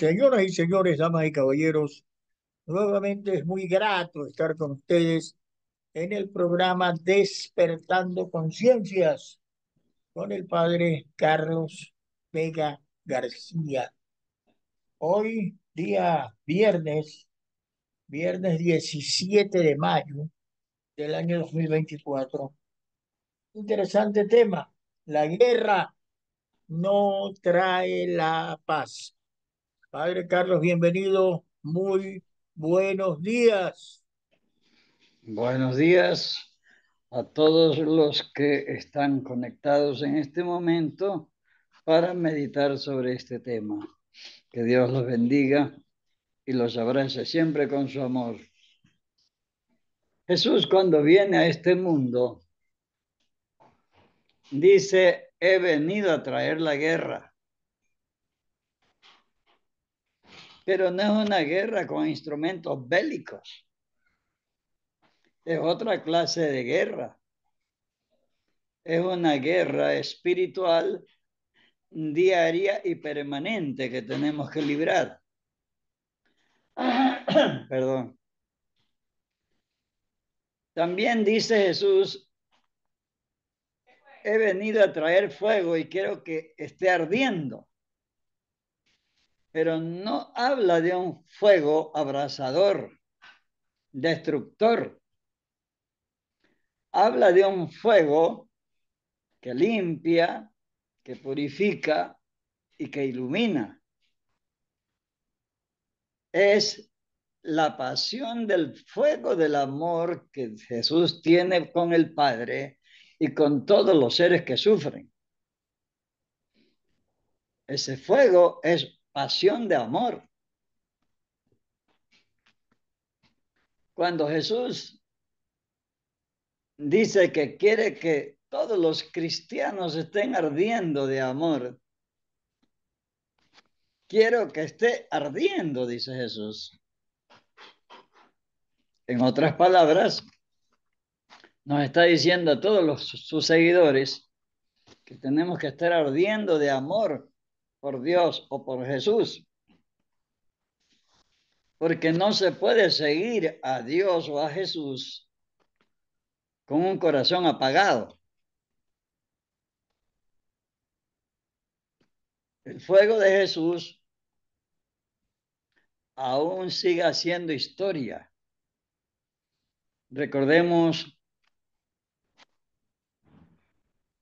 Señoras y señores, damas y caballeros, nuevamente es muy grato estar con ustedes en el programa Despertando Conciencias con el padre Carlos Vega García. Hoy, día viernes, viernes 17 de mayo del año 2024. Interesante tema. La guerra no trae la paz. Padre Carlos, bienvenido. Muy buenos días. Buenos días a todos los que están conectados en este momento para meditar sobre este tema. Que Dios los bendiga y los abrace siempre con su amor. Jesús cuando viene a este mundo dice, he venido a traer la guerra pero no es una guerra con instrumentos bélicos. Es otra clase de guerra. Es una guerra espiritual diaria y permanente que tenemos que librar. Perdón. También dice Jesús, he venido a traer fuego y quiero que esté ardiendo pero no habla de un fuego abrasador, destructor. Habla de un fuego que limpia, que purifica y que ilumina. Es la pasión del fuego del amor que Jesús tiene con el Padre y con todos los seres que sufren. Ese fuego es pasión de amor. Cuando Jesús dice que quiere que todos los cristianos estén ardiendo de amor, quiero que esté ardiendo, dice Jesús. En otras palabras, nos está diciendo a todos los, sus seguidores que tenemos que estar ardiendo de amor por Dios o por Jesús. Porque no se puede seguir a Dios o a Jesús con un corazón apagado. El fuego de Jesús aún sigue haciendo historia. Recordemos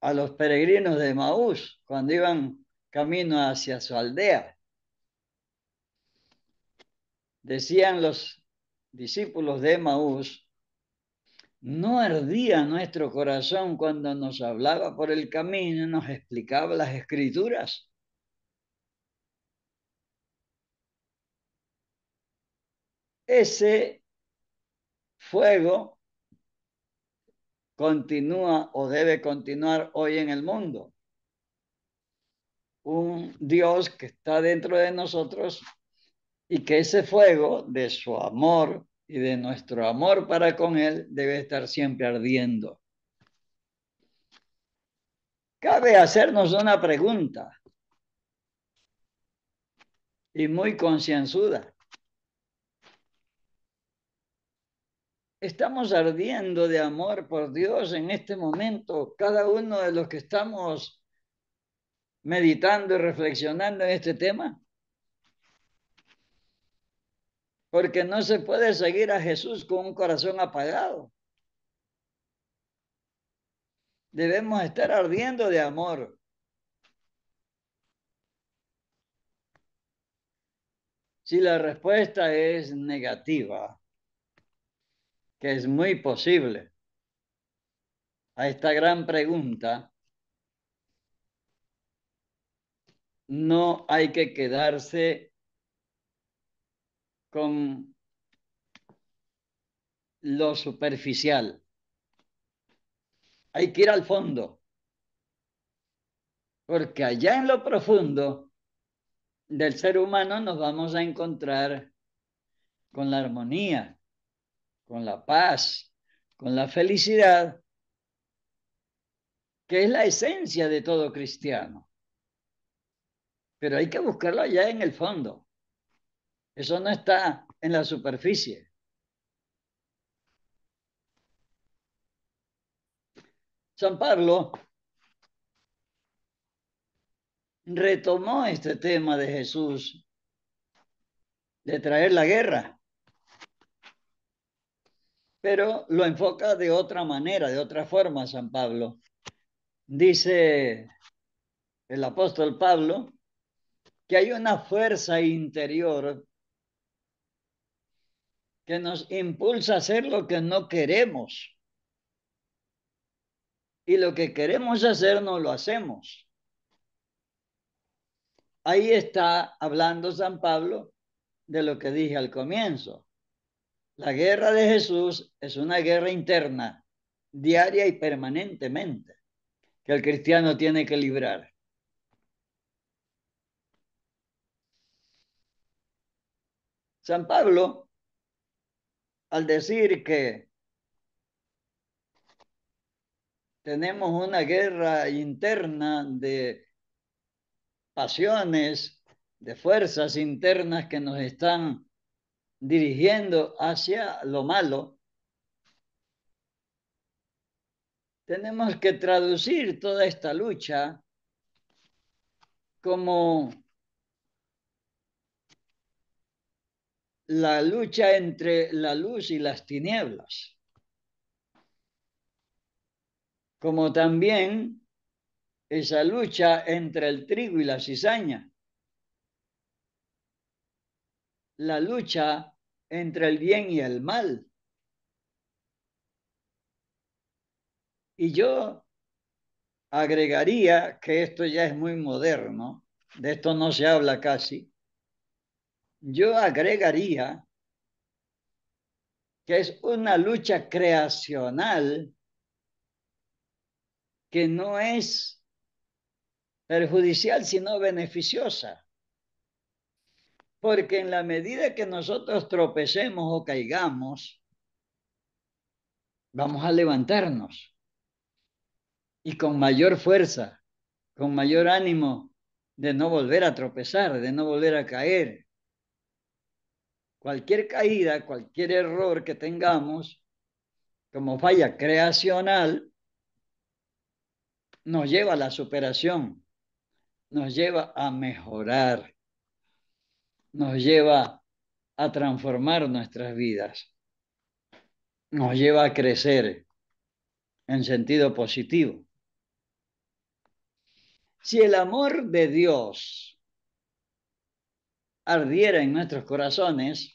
a los peregrinos de Maús cuando iban camino hacia su aldea. Decían los discípulos de Maús, no ardía nuestro corazón cuando nos hablaba por el camino, nos explicaba las escrituras. Ese fuego continúa o debe continuar hoy en el mundo un Dios que está dentro de nosotros y que ese fuego de su amor y de nuestro amor para con Él debe estar siempre ardiendo. Cabe hacernos una pregunta y muy concienzuda. Estamos ardiendo de amor por Dios en este momento, cada uno de los que estamos meditando y reflexionando en este tema? Porque no se puede seguir a Jesús con un corazón apagado. Debemos estar ardiendo de amor. Si la respuesta es negativa, que es muy posible a esta gran pregunta, no hay que quedarse con lo superficial. Hay que ir al fondo. Porque allá en lo profundo del ser humano nos vamos a encontrar con la armonía, con la paz, con la felicidad, que es la esencia de todo cristiano pero hay que buscarlo allá en el fondo. Eso no está en la superficie. San Pablo retomó este tema de Jesús de traer la guerra, pero lo enfoca de otra manera, de otra forma, San Pablo. Dice el apóstol Pablo, hay una fuerza interior que nos impulsa a hacer lo que no queremos. Y lo que queremos hacer no lo hacemos. Ahí está hablando San Pablo de lo que dije al comienzo. La guerra de Jesús es una guerra interna, diaria y permanentemente, que el cristiano tiene que librar. San Pablo, al decir que tenemos una guerra interna de pasiones, de fuerzas internas que nos están dirigiendo hacia lo malo, tenemos que traducir toda esta lucha como la lucha entre la luz y las tinieblas. Como también esa lucha entre el trigo y la cizaña. La lucha entre el bien y el mal. Y yo agregaría que esto ya es muy moderno, de esto no se habla casi yo agregaría que es una lucha creacional que no es perjudicial, sino beneficiosa. Porque en la medida que nosotros tropecemos o caigamos, vamos a levantarnos. Y con mayor fuerza, con mayor ánimo de no volver a tropezar, de no volver a caer, cualquier caída, cualquier error que tengamos como falla creacional, nos lleva a la superación, nos lleva a mejorar, nos lleva a transformar nuestras vidas, nos lleva a crecer en sentido positivo. Si el amor de Dios ardiera en nuestros corazones,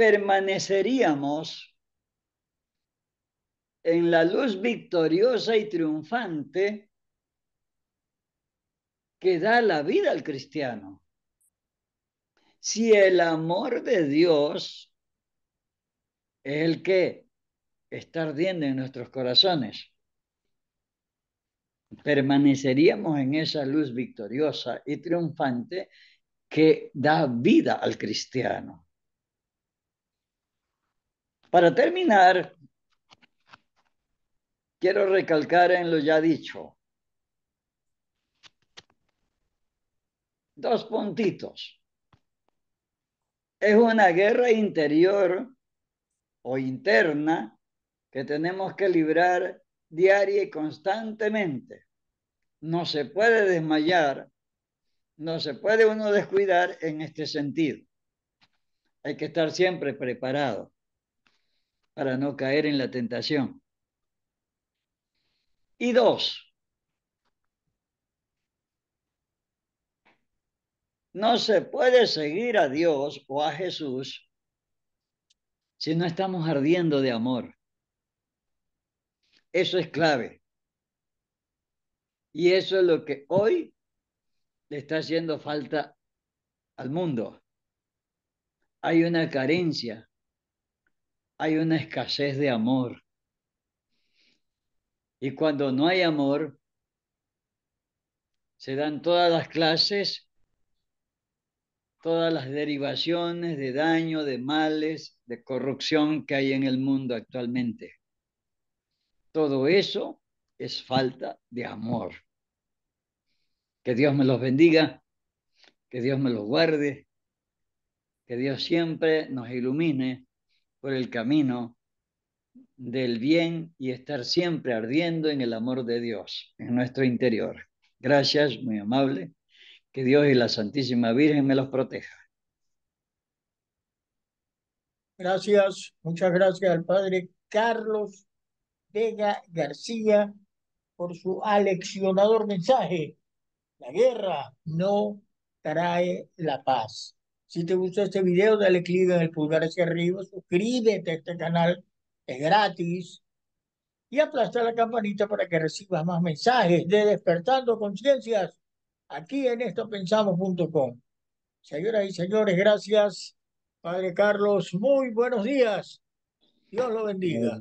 permaneceríamos en la luz victoriosa y triunfante que da la vida al cristiano. Si el amor de Dios es el que está ardiendo en nuestros corazones, permaneceríamos en esa luz victoriosa y triunfante que da vida al cristiano. Para terminar, quiero recalcar en lo ya dicho. Dos puntitos. Es una guerra interior o interna que tenemos que librar diaria y constantemente. No se puede desmayar, no se puede uno descuidar en este sentido. Hay que estar siempre preparado para no caer en la tentación. Y dos, no se puede seguir a Dios o a Jesús si no estamos ardiendo de amor. Eso es clave. Y eso es lo que hoy le está haciendo falta al mundo. Hay una carencia hay una escasez de amor. Y cuando no hay amor, se dan todas las clases, todas las derivaciones de daño, de males, de corrupción que hay en el mundo actualmente. Todo eso es falta de amor. Que Dios me los bendiga, que Dios me los guarde, que Dios siempre nos ilumine por el camino del bien y estar siempre ardiendo en el amor de Dios en nuestro interior. Gracias, muy amable. Que Dios y la Santísima Virgen me los proteja. Gracias, muchas gracias al Padre Carlos Vega García por su aleccionador mensaje. La guerra no trae la paz. Si te gustó este video, dale clic en el pulgar hacia arriba, suscríbete a este canal, es gratis. Y aplasta la campanita para que recibas más mensajes de Despertando Conciencias aquí en estopensamos.com. Señoras y señores, gracias. Padre Carlos, muy buenos días. Dios lo bendiga.